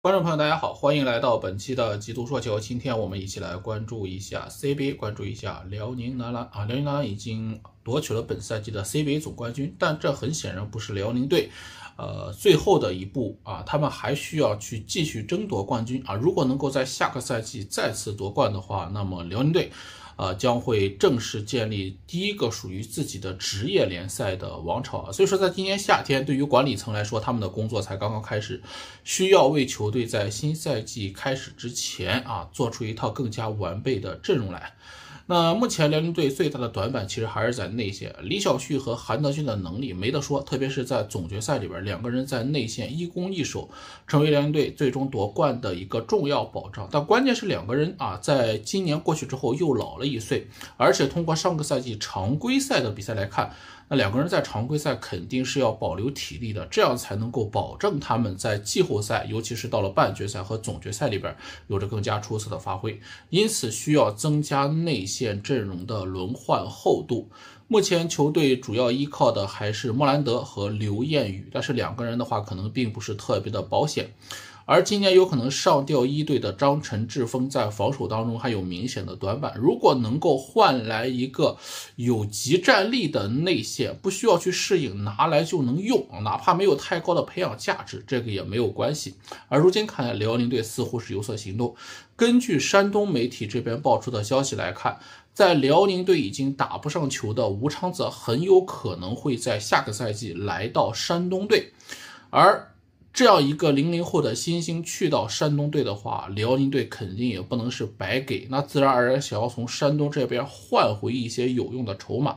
观众朋友，大家好，欢迎来到本期的极度说球。今天我们一起来关注一下 CBA，关注一下辽宁男篮啊。辽宁男篮已经夺取了本赛季的 CBA 总冠军，但这很显然不是辽宁队呃最后的一步啊，他们还需要去继续争夺冠军啊。如果能够在下个赛季再次夺冠的话，那么辽宁队。呃，将会正式建立第一个属于自己的职业联赛的王朝。所以说，在今年夏天，对于管理层来说，他们的工作才刚刚开始，需要为球队在新赛季开始之前啊，做出一套更加完备的阵容来。那目前辽宁队最大的短板其实还是在内线，李晓旭和韩德君的能力没得说，特别是在总决赛里边，两个人在内线一攻一守，成为辽宁队最终夺冠的一个重要保障。但关键是两个人啊，在今年过去之后又老了一岁，而且通过上个赛季常规赛的比赛来看。那两个人在常规赛肯定是要保留体力的，这样才能够保证他们在季后赛，尤其是到了半决赛和总决赛里边有着更加出色的发挥。因此，需要增加内线阵容的轮换厚度。目前球队主要依靠的还是莫兰德和刘彦宇，但是两个人的话可能并不是特别的保险。而今年有可能上调一队的张晨志峰，在防守当中还有明显的短板。如果能够换来一个有极战力的内线，不需要去适应，拿来就能用，哪怕没有太高的培养价值，这个也没有关系。而如今看来，辽宁队似乎是有所行动。根据山东媒体这边爆出的消息来看，在辽宁队已经打不上球的吴昌泽，很有可能会在下个赛季来到山东队，而。这样一个零零后的新星去到山东队的话，辽宁队肯定也不能是白给，那自然而然想要从山东这边换回一些有用的筹码。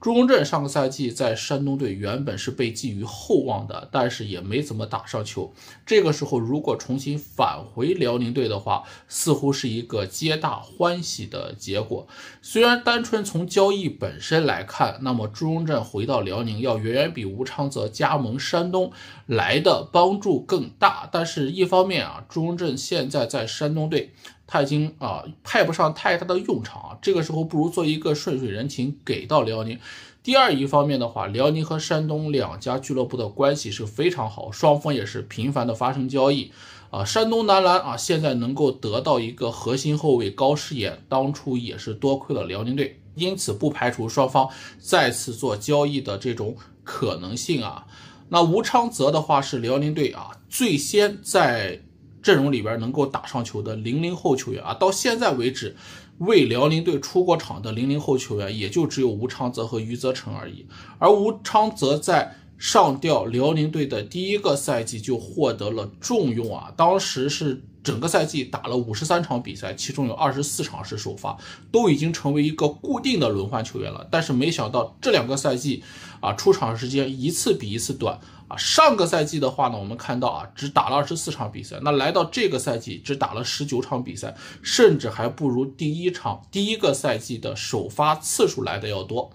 朱荣振上个赛季在山东队原本是被寄予厚望的，但是也没怎么打上球。这个时候如果重新返回辽宁队的话，似乎是一个皆大欢喜的结果。虽然单纯从交易本身来看，那么朱荣振回到辽宁要远远比吴昌泽加盟山东来的帮。助更大，但是一方面啊，朱荣振现在在山东队，他已经啊派不上太大的用场啊。这个时候不如做一个顺水人情，给到辽宁。第二一方面的话，辽宁和山东两家俱乐部的关系是非常好，双方也是频繁的发生交易啊。山东男篮啊现在能够得到一个核心后卫高诗野，当初也是多亏了辽宁队，因此不排除双方再次做交易的这种可能性啊。那吴昌泽的话是辽宁队啊最先在阵容里边能够打上球的零零后球员啊，到现在为止，为辽宁队出过场的零零后球员也就只有吴昌泽和余泽成而已。而吴昌泽在上调辽宁队的第一个赛季就获得了重用啊，当时是。整个赛季打了五十三场比赛，其中有二十四场是首发，都已经成为一个固定的轮换球员了。但是没想到这两个赛季啊，出场时间一次比一次短啊。上个赛季的话呢，我们看到啊，只打了二十四场比赛，那来到这个赛季只打了十九场比赛，甚至还不如第一场第一个赛季的首发次数来的要多。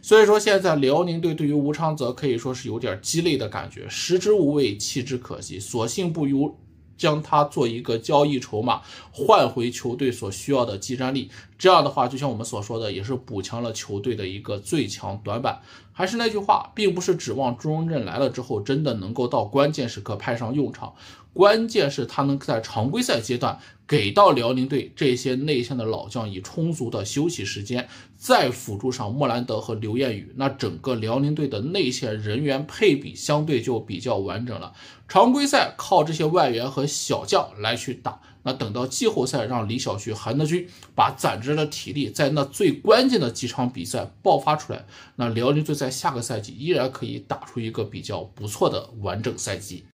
所以说现在辽宁队对于吴昌泽可以说是有点鸡肋的感觉，食之无味，弃之可惜，索性不如。将他做一个交易筹码，换回球队所需要的技战力。这样的话，就像我们所说的，也是补强了球队的一个最强短板。还是那句话，并不是指望朱荣振来了之后真的能够到关键时刻派上用场，关键是他能在常规赛阶段给到辽宁队这些内线的老将以充足的休息时间，再辅助上莫兰德和刘彦宇，那整个辽宁队的内线人员配比相对就比较完整了。常规赛靠这些外援和小将来去打。那等到季后赛，让李晓旭、韩德君把攒着的体力，在那最关键的几场比赛爆发出来，那辽宁队在下个赛季依然可以打出一个比较不错的完整赛季。